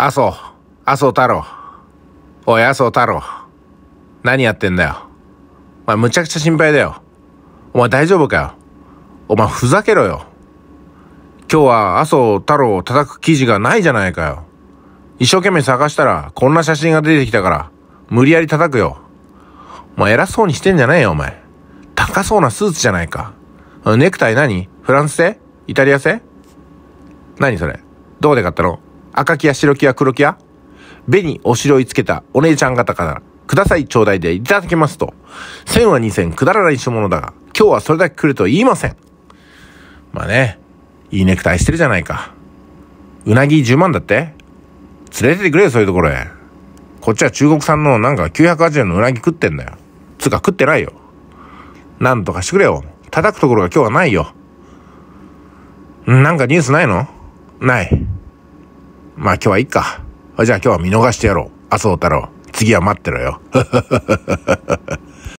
麻生、麻生太郎。おい、麻生太郎。何やってんだよ。お前、むちゃくちゃ心配だよ。お前大丈夫かよ。お前、ふざけろよ。今日は麻生太郎を叩く記事がないじゃないかよ。一生懸命探したら、こんな写真が出てきたから、無理やり叩くよ。お前、偉そうにしてんじゃねえよ、お前。高そうなスーツじゃないか。ネクタイ何フランス製イタリア製何それどこで買ったの赤木や白木や黒木やにおしろいつけたお姉ちゃん方からくださいちょうだいでいただきますと。千は二千くだらないものだが、今日はそれだけ来ると言いません。まあね、いいネクタイしてるじゃないか。うなぎ10万だって連れててくれよ、そういうところへ。こっちは中国産のなんか980円のうなぎ食ってんだよ。つうか食ってないよ。なんとかしてくれよ。叩くところが今日はないよ。なんかニュースないのない。まあ今日はいっか。じゃあ今日は見逃してやろう。麻生太郎。次は待ってろよ。